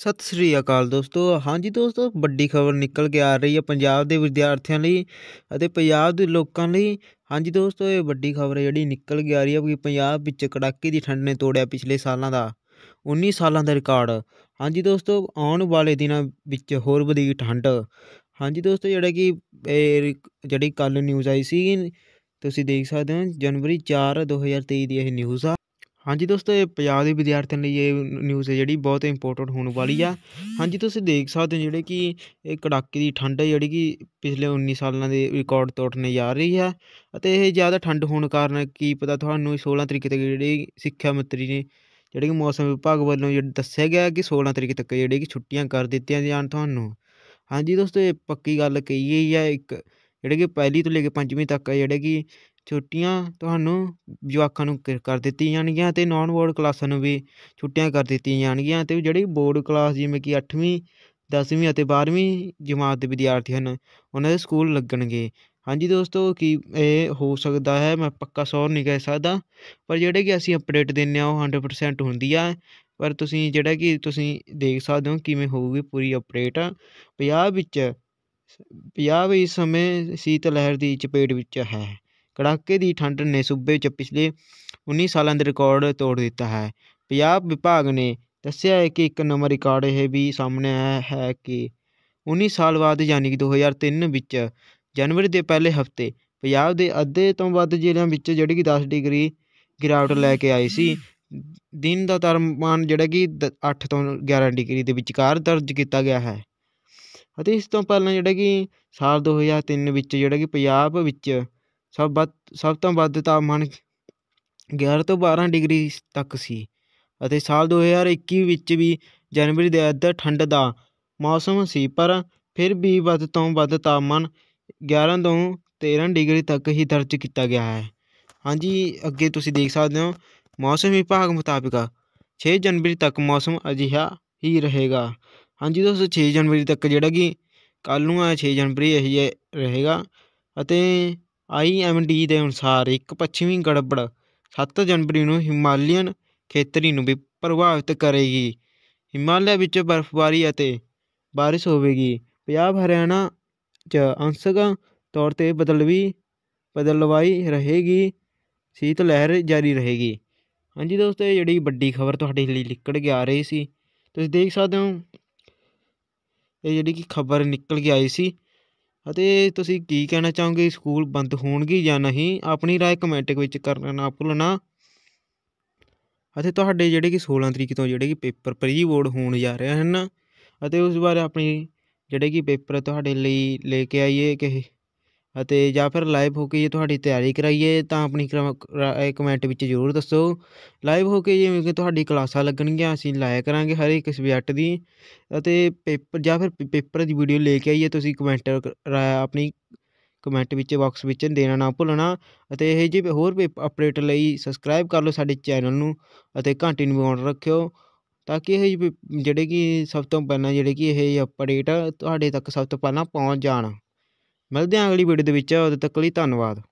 ਸਤਿ ਸ੍ਰੀ ਅਕਾਲ ਦੋਸਤੋ ਹਾਂਜੀ ਦੋਸਤੋ ਵੱਡੀ ਖਬਰ ਨਿਕਲ ਕੇ ਆ ਰਹੀ ਹੈ ਪੰਜਾਬ ਦੇ ਵਿਦਿਆਰਥੀਆਂ ਲਈ ਅਤੇ ਪੰਜਾਬ ਦੇ ਲੋਕਾਂ ਲਈ ਹਾਂਜੀ ਦੋਸਤੋ ਇਹ ਵੱਡੀ ਖਬਰ ਜਿਹੜੀ ਨਿਕਲ ਕੇ ਆ ਰਹੀ ਹੈ ਕਿ ਪੰਜਾਬ ਵਿੱਚ ਕੜਾਕੇ ਦੀ ਠੰਡ ਨੇ ਤੋੜਿਆ ਪਿਛਲੇ ਸਾਲਾਂ ਦਾ 19 ਸਾਲਾਂ ਦਾ ਰਿਕਾਰਡ ਹਾਂਜੀ ਦੋਸਤੋ ਆਉਣ ਵਾਲੇ ਦਿਨਾਂ ਵਿੱਚ ਹੋਰ ਵਧੇਗੀ ਠੰਡ ਹਾਂਜੀ ਦੋਸਤੋ ਜਿਹੜਾ ਕਿ ਜਿਹੜੀ ਕੱਲ ਨਿਊਜ਼ ਆਈ ਸੀ ਤੁਸੀਂ ਦੇਖ ਸਕਦੇ ਹੋ ਜਨਵਰੀ 4 2023 ਦੀ ਇਹ ਨਿਊਜ਼ ਆ ਹਾਂਜੀ ਦੋਸਤੋ ਇਹ ਪੰਜਾਬ ਦੇ ਵਿਦਿਆਰਥੀਆਂ ਲਈ ਇਹ ਨਿਊਜ਼ ਹੈ ਜਿਹੜੀ ਬਹੁਤ ਇੰਪੋਰਟੈਂਟ ਹੋਣ ਵਾਲੀ ਆ ਹਾਂਜੀ ਤੁਸੀਂ ਦੇਖ ਸਕਦੇ ਹੋ ਜਿਹੜੇ ਕਿ ਇਹ ਕੜਾਕੇ ਦੀ ਠੰਡ ਹੈ ਜਿਹੜੀ ਕਿ ਪਿਛਲੇ 19 ਸਾਲਾਂ ਦੇ ਰਿਕਾਰਡ ਤੋੜਨੇ ਜਾ ਰਹੀ ਹੈ ਅਤੇ ਇਹ ਜ਼ਿਆਦਾ ਠੰਡ ਹੋਣ ਕਾਰਨ ਕੀ ਪਤਾ ਤੁਹਾਨੂੰ 16 ਤਰੀਕ ਤੱਕ ਜਿਹੜੀ ਸਿੱਖਿਆ ਮੰਤਰੀ ਨੇ ਜਿਹੜੇ ਕਿ ਮੌਸਮ ਵਿਭਾਗ ਵੱਲੋਂ ਜਿਹੜਾ ਦੱਸਿਆ ਗਿਆ ਕਿ 16 ਤਰੀਕ ਤੱਕ ਜਿਹੜੇ ਕਿ ਛੁੱਟੀਆਂ ਕਰ ਦਿੱਤੀਆਂ ਜਾਣ ਤੁਹਾਨੂੰ ਹਾਂਜੀ ਦੋਸਤੋ ਇਹ ਪੱਕੀ ਗੱਲ ਕਹੀ ਹੈ ਇੱਕ ਜਿਹੜੇ ਕਿ ਪਹਿਲੀ ਤੋਂ ਲੈ ਕੇ ਪੰਜਵੀਂ ਤੱਕ ਜਿਹੜੇ ਕਿ ਛੁੱਟੀਆਂ ਤੁਹਾਨੂੰ ਜਵਾਕਾਂ ਨੂੰ ਕਰ ਦਿੱਤੀਆਂ ਜਾਣਗੀਆਂ ਅਤੇ ਨੋਨ ਬੋਰਡ ਕਲਾਸਾਂ ਨੂੰ ਵੀ ਛੁੱਟੀਆਂ ਕਰ ਦਿੱਤੀਆਂ ਜਾਣਗੀਆਂ ਅਤੇ ਜਿਹੜੀ ਬੋਰਡ ਕਲਾਸ ਜਿਵੇਂ ਕਿ ਅੱਠਵੀਂ ਦਸਵੀਂ ਅਤੇ 12ਵੀਂ ਜਮਾਤ ਦੇ ਵਿਦਿਆਰਥੀ ਹਨ ਉਹਨਾਂ ਦੇ ਸਕੂਲ ਲੱਗਣਗੇ ਹਾਂਜੀ ਦੋਸਤੋ ਕੀ ਇਹ ਹੋ ਸਕਦਾ ਹੈ ਮੈਂ ਪੱਕਾ ਸੌਰ ਨਹੀਂ ਕਹਿ ਸਕਦਾ ਪਰ ਜਿਹੜੇ ਕਿ ਅਸੀਂ ਅਪਡੇਟ ਦਿੰਨੇ ਆ ਉਹ 100% ਹੁੰਦੀ ਆ ਪਰ ਤੁਸੀਂ ਜਿਹੜਾ ਕਿ ਤੁਸੀਂ ਦੇਖ ਸਕਦੇ ਹੋ ਕਿਵੇਂ ਹੋਊਗੀ ਪੂਰੀ ਅਪਡੇਟ ਪੰਜਾਬ ਵਿੱਚ ਪੰਜਾਬ ਇਸ ਸਮੇਂ ਸੀਤ ਲਹਿਰ ਦੀ ਚਪੇਟ ਵਿੱਚ ਹੈ ਕੜਾਕੇ ਦੀ ਠੰਡ ਨੇ ਸੂਬੇ ਵਿੱਚ ਪਿਛਲੇ 19 ਸਾਲਾਂ ਦੇ ਰਿਕਾਰਡ ਤੋੜ ਦਿੱਤਾ ਹੈ ਪੰਜਾਬ ਵਿਭਾਗ ਨੇ ਦੱਸਿਆ ਹੈ ਕਿ ਇੱਕ ਨਵਾਂ ਰਿਕਾਰਡ ਇਹ ਵੀ ਸਾਹਮਣੇ ਆਇਆ ਹੈ ਕਿ 19 ਸਾਲ ਬਾਅਦ ਯਾਨੀ ਕਿ 2003 ਵਿੱਚ ਜਨਵਰੀ ਦੇ ਪਹਿਲੇ ਹਫਤੇ ਪੰਜਾਬ ਦੇ ਅੱਧੇ ਤੋਂ ਵੱਧ ਜ਼ਿਲ੍ਹਿਆਂ ਵਿੱਚ ਜਿਹੜੀ ਕਿ 10 ਡਿਗਰੀ ਗਿਰਾਵਟ ਲੈ ਕੇ ਆਈ ਸੀ ਦਿਨ ਦਾ ਤਾਪਮਾਨ ਜਿਹੜਾ ਕਿ 8 ਤੋਂ 11 ਡਿਗਰੀ ਦੇ ਵਿਚਕਾਰ ਦਰਜ ਕੀਤਾ ਗਿਆ ਹੈ ਅਤੇ ਇਸ ਤੋਂ ਪਹਿਲਾਂ ਜਿਹੜਾ ਕਿ ਸਾਲ 2003 ਵਿੱਚ ਜਿਹੜਾ ਕਿ ਪੰਜਾਬ ਵਿੱਚ ਸਭ ਵੱਧ ਸਭ ਤੋਂ ਵੱਧ ਤਾਪਮਾਨ 11 ਤੋਂ 12 ਡਿਗਰੀ ਤੱਕ ਸੀ ਅਤੇ ਸਾਲ 2021 ਵਿੱਚ ਵੀ ਜਨਵਰੀ ਦੇ ਅੱਧ ਠੰਡ ਦਾ ਮੌਸਮ ਸੀ ਪਰ ਫਿਰ ਵੀ ਵੱਧ ਤੋਂ ਵੱਧ ਤਾਪਮਾਨ 11 ਤੋਂ 13 ਡਿਗਰੀ ਤੱਕ ਹੀ ਦਰਜ ਕੀਤਾ ਗਿਆ ਹੈ ਹਾਂਜੀ ਅੱਗੇ ਤੁਸੀਂ ਦੇਖ ਸਕਦੇ ਹੋ ਮੌਸਮ ਵਿਭਾਗ ਮੁਤਾਬਕ 6 ਜਨਵਰੀ ਤੱਕ ਮੌਸਮ ਅਜਿਹਾ ਹੀ ਰਹੇਗਾ ਹਾਂਜੀ ਦੋਸਤੋ 6 ਜਨਵਰੀ ਤੱਕ ਜਿਹੜਾ ਕਿ ਕੱਲ ਨੂੰ ਆ 6 ਜਨਵਰੀ ਇਹ ਰਹੇਗਾ ਅਤੇ ਆਈਐਮਡੀ ਦੇ ਅਨੁਸਾਰ ਇੱਕ ਪੱਛਮੀ ਗੜਬੜ 7 ਜਨਵਰੀ ਨੂੰ ਹਿਮਾਲੀਅਨ ਖੇਤਰੀ ਨੂੰ ਵੀ ਪ੍ਰਭਾਵਿਤ ਕਰੇਗੀ ਹਿਮਾਲਿਆ ਵਿੱਚ ਬਰਫ਼ਬਾਰੀ ਅਤੇ بارش ਹੋਵੇਗੀ ਪੰਜਾਬ ਹਰਿਆਣਾ 'ਚ ਅੰਸ਼ਕ ਤੌਰ ਤੇ ਬਦਲਵੀ ਬਦਲਵਾਈ ਰਹੇਗੀ ਸੀਤ ਲਹਿਰ ਜਾਰੀ ਰਹੇਗੀ ਹਾਂਜੀ ਦੋਸਤੋ ਇਹ ਜਿਹੜੀ ਵੱਡੀ ਖਬਰ ਤੁਹਾਡੇ ਲਈ ਨਿਕਲ ਕੇ ਆ ਰਹੀ ਸੀ ਤੁਸੀਂ ਦੇਖ ਸਕਦੇ ਹੋ ਇਹ ਜਿਹੜੀ ਕਿ ਖਬਰ ਨਿਕਲ ਕੇ ਆਈ ਸੀ ਅਤੇ ਤੁਸੀਂ ਕੀ ਕਹਿਣਾ ਚਾਹੋਗੇ ਸਕੂਲ ਬੰਦ ਹੋਣਗੇ ਜਾਂ ਨਹੀਂ ਆਪਣੀ رائے ਕਮੈਂਟ ਵਿੱਚ ਕਰਨਾ ਨਾ ਭੁੱਲਣਾ ਅਤੇ ਤੁਹਾਡੇ ਜਿਹੜੇ ਕਿ 16 ਤਰੀਕ ਤੋਂ ਜਿਹੜੇ ਕਿ ਪੇਪਰ ਪ੍ਰੀ ਬੋਰਡ ਹੋਣ ਜਾ ਰਹੇ ਹਨ ਅਤੇ ਉਸ ਬਾਰੇ ਆਪਣੀ ਜਿਹੜੇ ਕਿ ਪੇਪਰ ਤੁਹਾਡੇ ਲਈ ਲੈ ਕੇ ਆਈਏ ਕਿ ਅਤੇ ਜਾਂ ਫਿਰ ਲਾਈਵ ਹੋ ਕੇ ਜੇ ਤੁਹਾਡੀ ਤਿਆਰੀ ਕਰਾਈਏ ਤਾਂ ਆਪਣੀ ਕਮੈਂਟ ਵਿੱਚ ਜ਼ਰੂਰ ਦੱਸੋ ਲਾਈਵ ਹੋ ਕੇ ਜਿਵੇਂ ਕਿ ਤੁਹਾਡੀ ਕਲਾਸਾਂ ਲੱਗਣਗੀਆਂ ਅਸੀਂ ਲਾਇਆ ਕਰਾਂਗੇ ਹਰ ਇੱਕ ਸਬਜੈਕਟ ਦੀ ਅਤੇ ਪੇਪਰ ਜਾਂ ਫਿਰ ਪੇਪਰ ਦੀ ਵੀਡੀਓ ਲੈ ਕੇ ਆਈਏ ਤੁਸੀਂ ਕਮੈਂਟ ਆਪਣੀ ਕਮੈਂਟ ਵਿੱਚ ਬਾਕਸ ਵਿੱਚ ਦੇਣਾ ਨਾ ਭੁੱਲਣਾ ਅਤੇ ਇਹ ਜੇ ਹੋਰ ਅਪਡੇਟ ਲਈ ਸਬਸਕ੍ਰਾਈਬ ਕਰ ਲਓ ਸਾਡੇ ਚੈਨਲ ਨੂੰ ਅਤੇ ਘੰਟੀ ਨੂੰ ਆਨ ਰੱਖਿਓ ਤਾਂ ਕਿ ਇਹ ਜਿਹੜੇ ਕਿ ਸਭ ਤੋਂ ਪਹਿਲਾਂ ਜਿਹੜੇ ਕਿ ਇਹ ਅਪਡੇਟ ਤੁਹਾਡੇ ਤੱਕ ਸਭ ਤੋਂ ਪਹਿਲਾਂ ਪਹੁੰਚ ਜਾਣ ਮਿਲਦੇ ਹਾਂ ਅਗਲੀ ਵੀਡੀਓ ਦੇ ਵਿੱਚ ਉਦੋਂ ਤੱਕ ਲਈ ਧੰਨਵਾਦ